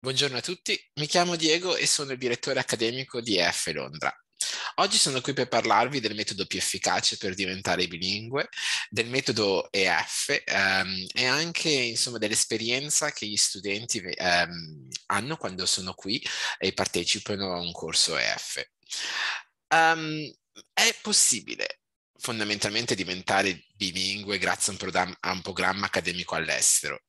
Buongiorno a tutti, mi chiamo Diego e sono il direttore accademico di EF Londra. Oggi sono qui per parlarvi del metodo più efficace per diventare bilingue, del metodo EF ehm, e anche insomma, dell'esperienza che gli studenti ehm, hanno quando sono qui e partecipano a un corso EF. Um, ehm, è possibile fondamentalmente diventare bilingue grazie a un, a un programma accademico all'estero.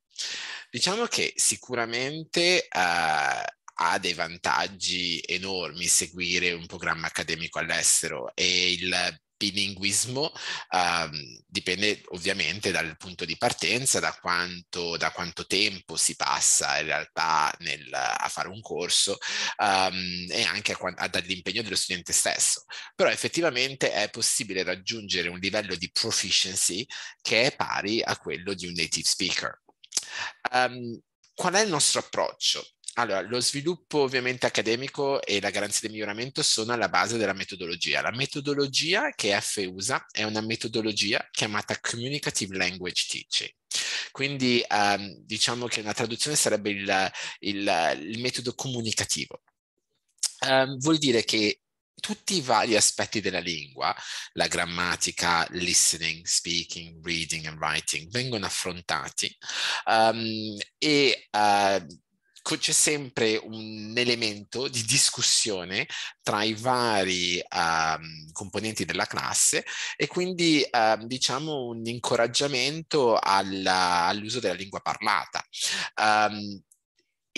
Diciamo che sicuramente eh, ha dei vantaggi enormi seguire un programma accademico all'estero e il bilinguismo uh, dipende ovviamente dal punto di partenza, da quanto, da quanto tempo si passa in realtà nel, a fare un corso um, e anche a, a, dall'impegno dello studente stesso. Però effettivamente è possibile raggiungere un livello di proficiency che è pari a quello di un native speaker. Um, qual è il nostro approccio? Allora, lo sviluppo ovviamente accademico e la garanzia di miglioramento sono alla base della metodologia. La metodologia che F usa è una metodologia chiamata Communicative Language Teaching. Quindi um, diciamo che una traduzione sarebbe il, il, il metodo comunicativo. Um, vuol dire che tutti i vari aspetti della lingua, la grammatica, listening, speaking, reading and writing, vengono affrontati um, e uh, c'è sempre un elemento di discussione tra i vari uh, componenti della classe e quindi uh, diciamo un incoraggiamento alla, all'uso della lingua parlata. Um,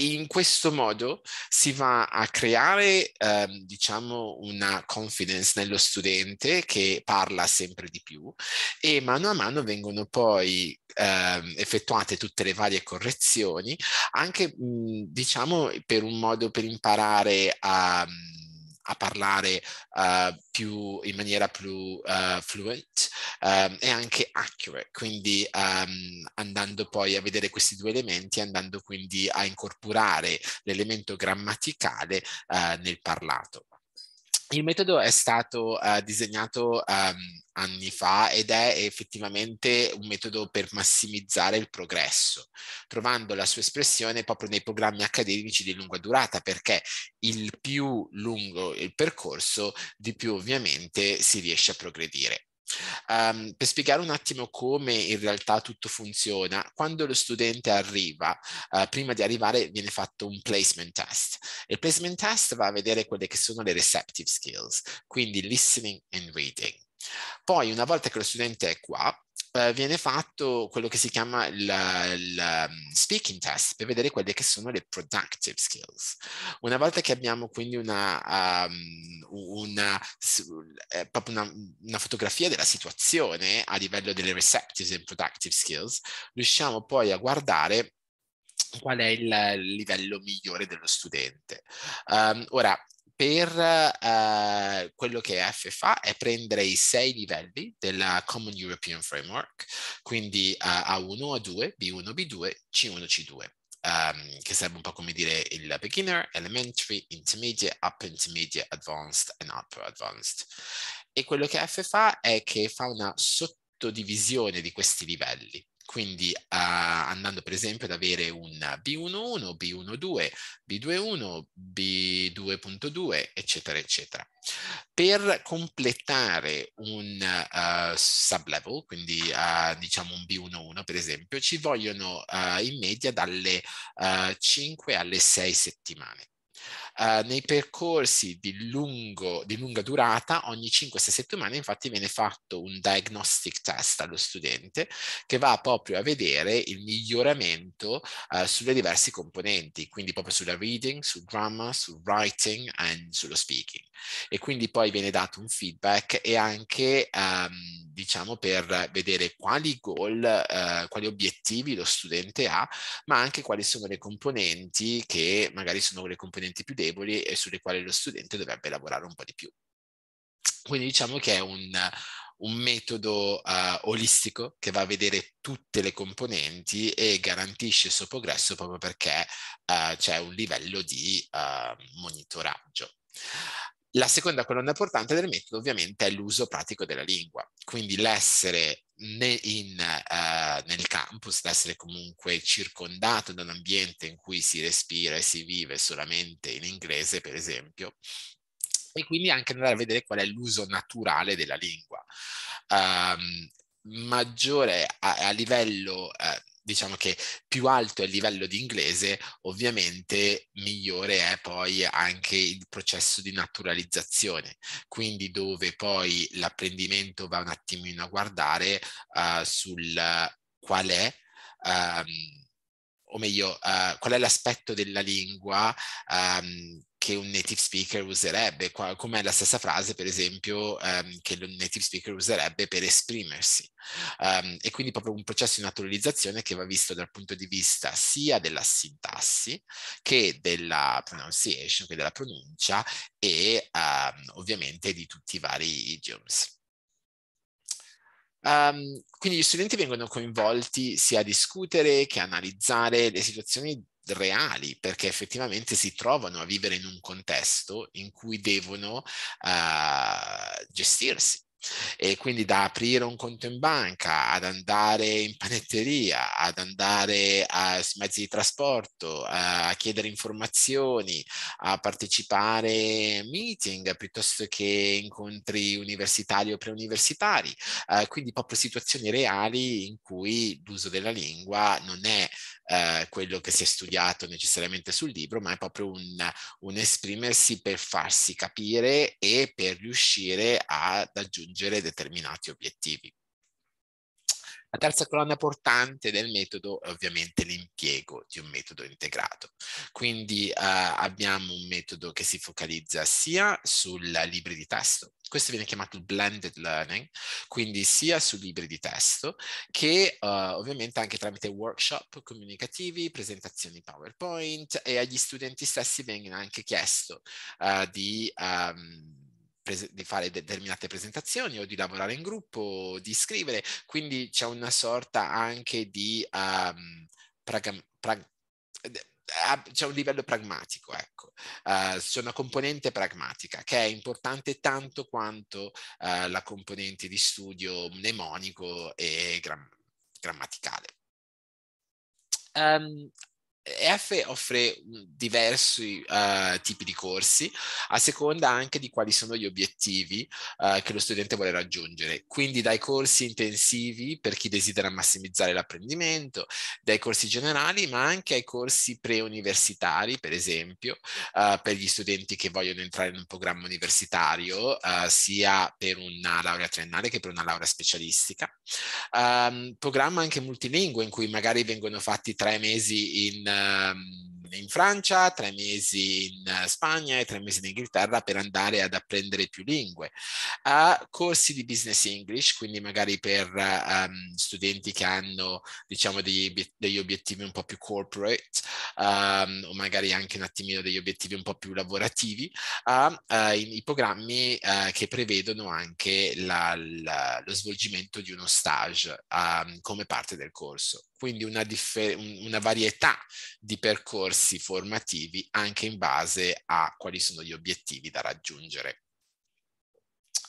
in questo modo si va a creare, ehm, diciamo, una confidence nello studente che parla sempre di più e mano a mano vengono poi ehm, effettuate tutte le varie correzioni, anche, mh, mhmm, diciamo, per un modo per imparare a... Mhmm, a parlare uh, più, in maniera più uh, fluent um, ehm, e anche accurate, quindi um, andando poi a vedere questi due elementi, andando quindi a incorporare l'elemento grammaticale uh, nel parlato. Il metodo è stato uh, disegnato um, anni fa ed è effettivamente un metodo per massimizzare il progresso, trovando la sua espressione proprio nei programmi accademici di lunga durata, perché il più lungo il percorso, di più ovviamente si riesce a progredire. Um, per spiegare un attimo come in realtà tutto funziona, quando lo studente arriva, uh, prima di arrivare viene fatto un placement test. Il placement test va a vedere quelle che sono le receptive skills, quindi listening and reading. Poi una volta che lo studente è qua, eh, viene fatto quello che si chiama il ehm, speaking test per vedere quelle che sono le productive skills. Una volta che abbiamo quindi una, um, una, eh, una, una fotografia della situazione a livello delle receptive and productive skills, riusciamo poi a guardare qual è il livello migliore dello studente. Um, ora, per eh, quello che F fa è prendere i sei livelli della Common European Framework, quindi eh, A1, A2, B1, B2, C1, C2. Um, che sarebbe un po' come dire il beginner, elementary, intermediate, upper intermediate, advanced and upper advanced. E quello che F fa è che fa una sottodivisione di questi livelli quindi uh, andando per esempio ad avere un B11, B12, B21, B2.2, eccetera, eccetera. Per completare un uh, sublevel, quindi uh, diciamo un B11 per esempio, ci vogliono eh, in media dalle 5 alle 6 settimane. Eh, nei percorsi di, lungo, di, lunga durata, ogni 5-6 settimane infatti viene fatto un diagnostic test allo studente che va proprio a vedere il miglioramento uh, sulle diverse componenti, quindi proprio sulla reading, sul grammar, sul writing e sullo speaking. E quindi poi viene dato un feedback e anche um, diciamo per vedere quali goal, uh, quali obiettivi lo studente ha, ma anche quali sono le componenti che magari sono le componenti più deboli deboli e sulle quali lo studente dovrebbe lavorare un po' di più. Quindi diciamo che è un, un metodo uh, olistico che va a vedere tutte le componenti e garantisce il suo progresso proprio perché uh, c'è un livello di uh, monitoraggio. La seconda colonna portante del metodo ovviamente è l'uso pratico della lingua, quindi l'essere ne in, uh, nel campus, l'essere comunque circondato da un ambiente in cui si respira e si vive solamente in inglese, per esempio, e quindi anche andare a vedere qual è l'uso naturale della lingua. Um, maggiore a, a livello eh, diciamo che più alto è il livello di inglese, ovviamente migliore è poi anche il processo di naturalizzazione, quindi dove poi l'apprendimento va un attimino a guardare uh, sul eh, qual è, um, o meglio, uh, qual è l'aspetto della lingua um, che un native speaker userebbe, come la stessa frase per esempio um, che un native speaker userebbe per esprimersi. Um, e quindi proprio un processo di naturalizzazione che va visto dal punto di vista sia della sintassi che della pronunciation, che della pronuncia e um, ovviamente di tutti i vari idioms. Um, quindi gli studenti vengono coinvolti sia a discutere che a analizzare le situazioni reali perché effettivamente si trovano a vivere in un contesto in cui devono uh, gestirsi e quindi da aprire un conto in banca, ad andare in panetteria, ad andare a mezzi di trasporto, a chiedere informazioni, a partecipare a meeting piuttosto che incontri universitari o preuniversitari, eh, quindi proprio situazioni reali in cui l'uso della lingua non è eh, quello che si è studiato necessariamente sul libro, ma è proprio un, un esprimersi per farsi capire e per riuscire ad aggiungere raggiungere determinati obiettivi. La terza colonna portante del metodo è ovviamente l'impiego di un metodo integrato. Quindi eh, abbiamo un metodo che si focalizza sia sul libri di testo, questo viene chiamato blended learning, quindi sia su libri di testo che uh, ovviamente anche tramite workshop comunicativi, presentazioni PowerPoint e agli studenti stessi viene anche chiesto uh, di... Um, di fare determinate presentazioni o di lavorare in gruppo, di scrivere, quindi c'è una sorta anche di um, ehm, pragma, prag, c'è un livello pragmatico, ecco, uh, c'è una componente pragmatica che è importante tanto quanto uh, la componente di studio mnemonico e gram, grammaticale. Um, EF offre mhmm, diversi uh, tipi di corsi a seconda anche di quali sono gli obiettivi uh, che lo studente vuole raggiungere. Quindi dai corsi intensivi per chi desidera massimizzare l'apprendimento, dai corsi generali, ma anche ai corsi preuniversitari, per esempio, uh, per gli studenti che vogliono entrare in un programma universitario, sia per una laurea triennale che per una laurea specialistica. Um, programma anche multilingue in cui magari vengono fatti tre mesi in Ehm, in Francia, tre mesi in eh, Spagna e tre mesi in Inghilterra per andare ad apprendere più lingue, a corsi di business English, quindi magari per um, studenti che hanno diciamo degli, degli, obiettivi un po' più corporate um, o magari anche un attimino degli obiettivi un po' più lavorativi, a, uh, eh, i programmi uh, che prevedono anche la, la, lo svolgimento di uno stage um, come parte del corso quindi una, differ- una, varietà di percorsi formativi anche in base a quali sono gli obiettivi da raggiungere.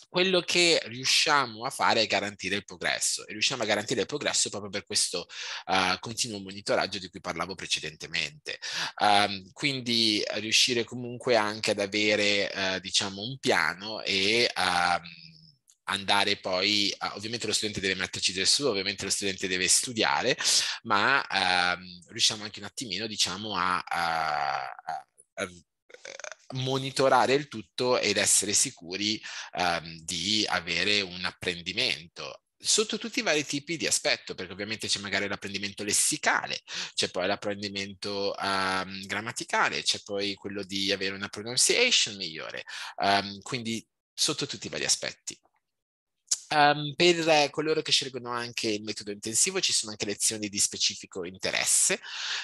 Quello che riusciamo a fare è garantire il progresso e riusciamo a garantire il progresso proprio per questo uh, continuo monitoraggio di cui parlavo precedentemente. Um, quindi riuscire comunque anche ad avere uh, diciamo un piano e uh, andare poi, a, ovviamente lo studente deve metterci del suo, ovviamente lo studente deve studiare, ma ehm, riusciamo anche un attimino, diciamo, a, a, a monitorare il tutto ed essere sicuri ehm, di avere un apprendimento sotto tutti i vari tipi di aspetto, perché ovviamente c'è magari l'apprendimento lessicale, c'è poi l'apprendimento um, grammaticale, c'è poi quello di avere una pronunciation migliore, um, quindi sotto tutti i vari aspetti. Um, per coloro che scelgono anche il metodo intensivo ci sono anche lezioni di specifico interesse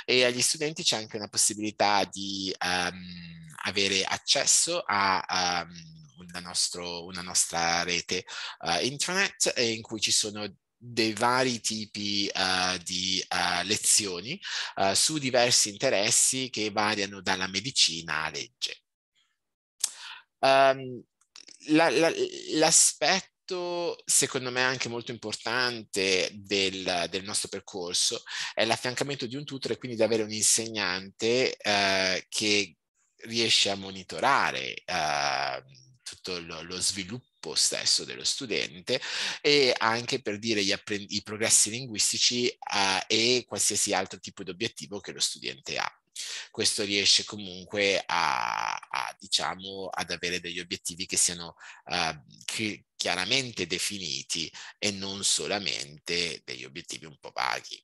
e agli studenti c'è anche una possibilità di um, avere accesso a um, ehm, una, nostro, una, nostra rete uh, intranet eh, in cui ci sono dei vari tipi uh, di uh, lezioni eh, su diversi interessi che variano dalla medicina a legge. l'aspetto aspetto, secondo me, anche molto importante del, del nostro percorso è l'affiancamento di un tutor e quindi di avere un insegnante eh, che riesce a monitorare eh, tutto lo, lo sviluppo stesso dello studente e anche per dire gli apprend- i progressi linguistici eh, e qualsiasi altro tipo di obiettivo che lo studente ha questo riesce comunque a, a diciamo, ad avere degli obiettivi che siano uh, chi, chiaramente definiti e non solamente degli obiettivi un po' vaghi.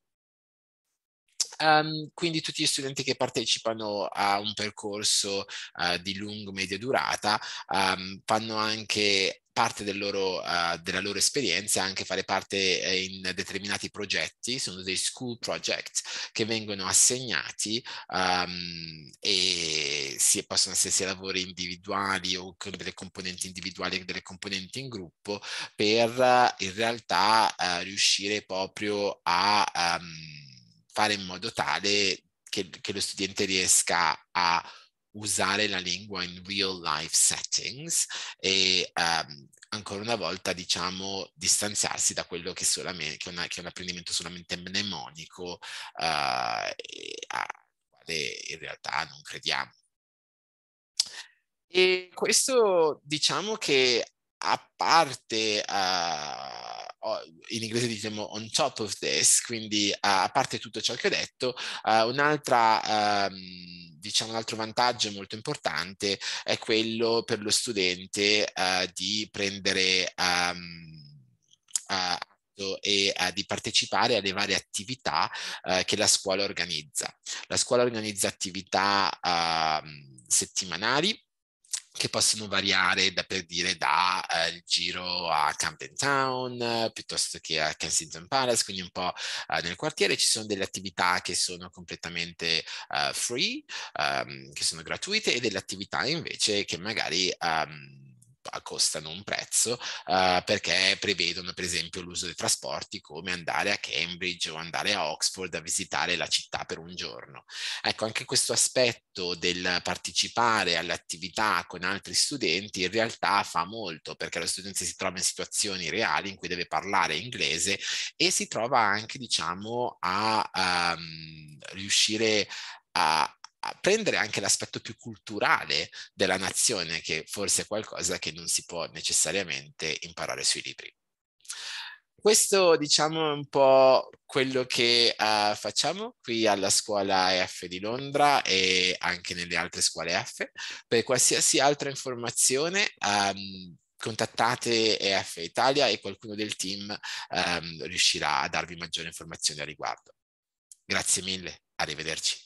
Um, quindi tutti gli studenti che partecipano a un percorso uh, di lungo media durata um, fanno anche parte del loro, uh, della loro esperienza anche fare parte eh, in determinati progetti, sono dei school project che vengono assegnati um, e si, possono essere sia lavori individuali o con delle componenti individuali che delle componenti in gruppo per uh, in realtà uh, riuscire proprio a um, fare in modo tale che, che lo studente riesca a usare la lingua in real life settings e um, ancora una volta diciamo distanziarsi da quello che, solamente, che, è, una, che è un apprendimento solamente mnemonico uh, a quale in realtà non crediamo. E questo diciamo che a parte, uh, in inglese diciamo on top of this, quindi uh, a parte tutto ciò che ho detto, uh, un'altra um, diciamo un altro vantaggio molto importante è quello per lo studente uh, di prendere um, uh, e uh, di partecipare alle varie attività uh, che la scuola organizza. La scuola organizza attività uh, settimanali che possono variare da per dire da eh, giro a Camden Town eh, piuttosto che a Kensington Palace, quindi un po' eh, nel quartiere ci sono delle attività che sono completamente eh, free, ehm, che sono gratuite e delle attività invece che magari ehm, costano un prezzo uh, perché prevedono per esempio l'uso dei trasporti come andare a Cambridge o andare a Oxford a visitare la città per un giorno. Ecco, anche questo aspetto del partecipare alle attività con altri studenti in realtà fa molto perché lo studente si trova in situazioni reali in cui deve parlare inglese e si trova anche, diciamo, a um, riuscire a prendere anche l'aspetto più culturale della nazione, che forse è qualcosa che non si può necessariamente imparare sui libri. Questo diciamo è un po' quello che uh, facciamo qui alla scuola EF di Londra e anche nelle altre scuole EF. Per qualsiasi altra informazione um, contattate EF Italia e qualcuno del team um, riuscirà a darvi maggiore informazione a riguardo. Grazie mille, arrivederci.